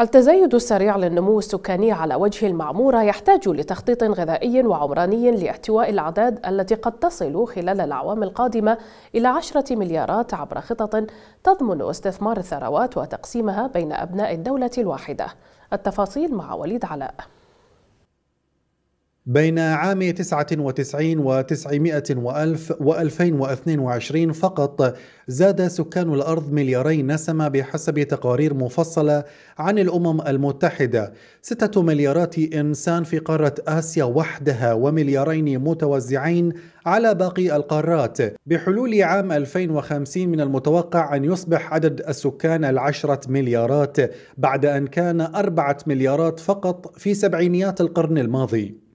التزايد السريع للنمو السكاني على وجه المعمورة يحتاج لتخطيط غذائي وعمراني لاحتواء الأعداد التي قد تصل خلال الأعوام القادمة إلى عشرة مليارات عبر خطط تضمن استثمار الثروات وتقسيمها بين أبناء الدولة الواحدة التفاصيل مع وليد علاء بين عام 99 و 900 وألف و 2022 فقط زاد سكان الأرض ملياري نسمة بحسب تقارير مفصلة عن الأمم المتحدة ستة مليارات إنسان في قارة آسيا وحدها ومليارين متوزعين على باقي القارات بحلول عام 2050 من المتوقع أن يصبح عدد السكان العشرة مليارات بعد أن كان أربعة مليارات فقط في سبعينيات القرن الماضي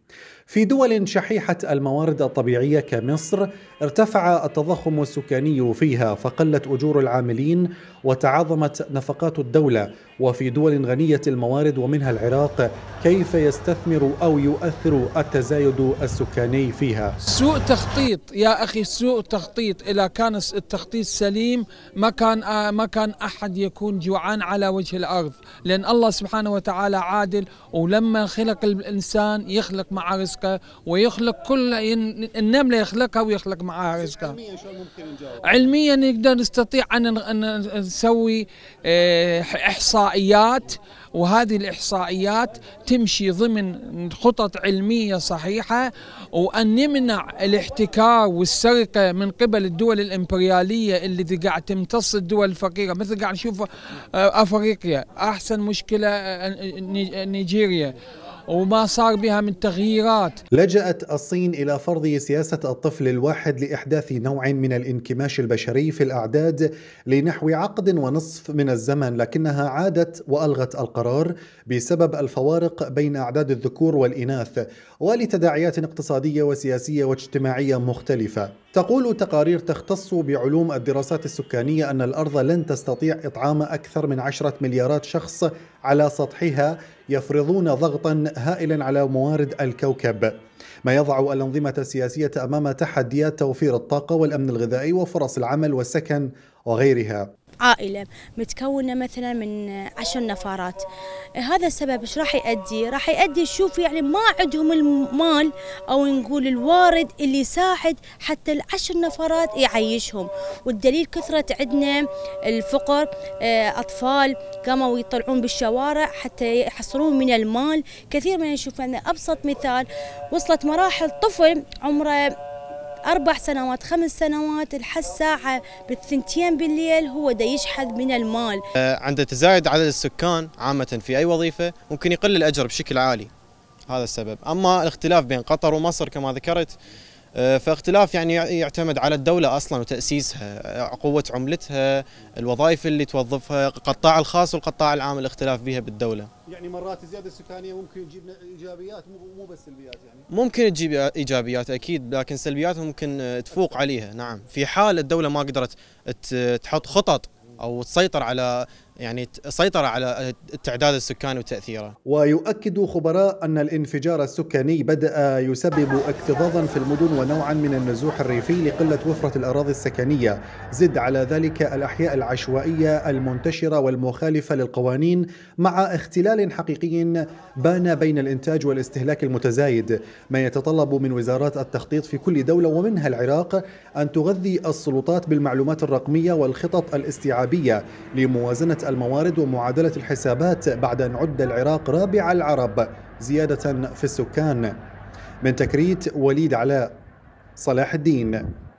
في دول شحيحة الموارد الطبيعية كمصر ارتفع التضخم السكاني فيها فقلت أجور العاملين وتعاظمت نفقات الدولة وفي دول غنية الموارد ومنها العراق كيف يستثمر أو يؤثر التزايد السكاني فيها سوء تخطيط يا أخي سوء تخطيط إذا كان التخطيط سليم ما كان, آه، ما كان أحد يكون جوعان على وجه الأرض لأن الله سبحانه وتعالى عادل ولما خلق الإنسان يخلق مع رزقه ويخلق كل النملة يخلقها ويخلق معها رزقها علميا ممكن نجاوب علميا نقدر نستطيع أن نسوي آه، إحصاء إحصائيات وهذه الإحصائيات تمشي ضمن خطط علمية صحيحة وأن نمنع الاحتكار والسرقة من قبل الدول الإمبريالية اللي قاعد تمتص الدول الفقيرة مثل قاعد نشوف آه، أفريقيا أحسن مشكلة آه، نيجيريا وما صار بها من تغييرات لجأت الصين إلى فرض سياسة الطفل الواحد لإحداث نوع من الانكماش البشري في الأعداد لنحو عقد ونصف من الزمن لكنها عادت وألغت القرار بسبب الفوارق بين أعداد الذكور والإناث ولتداعيات اقتصادية وسياسية واجتماعية مختلفة تقول تقارير تختص بعلوم الدراسات السكانية أن الأرض لن تستطيع إطعام أكثر من عشرة مليارات شخص على سطحها يفرضون ضغطا هائلا على موارد الكوكب ما يضع الأنظمة السياسية أمام تحديات توفير الطاقة والأمن الغذائي وفرص العمل والسكن وغيرها عائلة متكونة مثلا من عشر نفرات هذا السبب ايش راح يؤدي راح يؤدي شوف يعني ما عندهم المال او نقول الوارد اللي يساعد حتى العشر نفرات يعيشهم والدليل كثرة عندنا الفقر آه، اطفال قاموا يطلعون بالشوارع حتى يحصلون من المال كثير من نشوف أن ابسط مثال وصلت مراحل طفل عمره أربع سنوات خمس سنوات لحد ساعة بالثنتين بالليل هو دا يشحد من المال آه، عند تزايد عدد السكان عامة في أي وظيفة ممكن يقل الأجر بشكل عالي هذا السبب أما الاختلاف بين قطر ومصر كما ذكرت آه، فاختلاف يعني يعتمد على الدولة أصلا وتأسيسها آه، قوة عملتها الوظائف اللي توظفها القطاع الخاص والقطاع العام الاختلاف بها بالدولة يعني مرات الزيادة السكانية ممكن تجيب إيجابيات مو بس سلبيات يعني ممكن تجيب إيجابيات أكيد لكن سلبيات ممكن آه، تفوق عليها نعم في حال الدولة ما قدرت تحط خطط أو تسيطر على يعني سيطر على التعداد السكاني وتأثيره ويؤكد خبراء أن الانفجار السكاني بدأ يسبب اكتظاظا في المدن ونوعا من النزوح الريفي لقلة وفرة الأراضي السكنية زد على ذلك الأحياء العشوائية المنتشرة والمخالفة للقوانين مع اختلال حقيقي بان بين الإنتاج والاستهلاك المتزايد ما يتطلب من وزارات التخطيط في كل دولة ومنها العراق أن تغذي السلطات بالمعلومات الرقمية والخطط الاستيعابية لموازنة الموارد ومعادلة الحسابات بعد أن عد العراق رابع العرب زيادة في السكان من تكريت وليد علاء صلاح الدين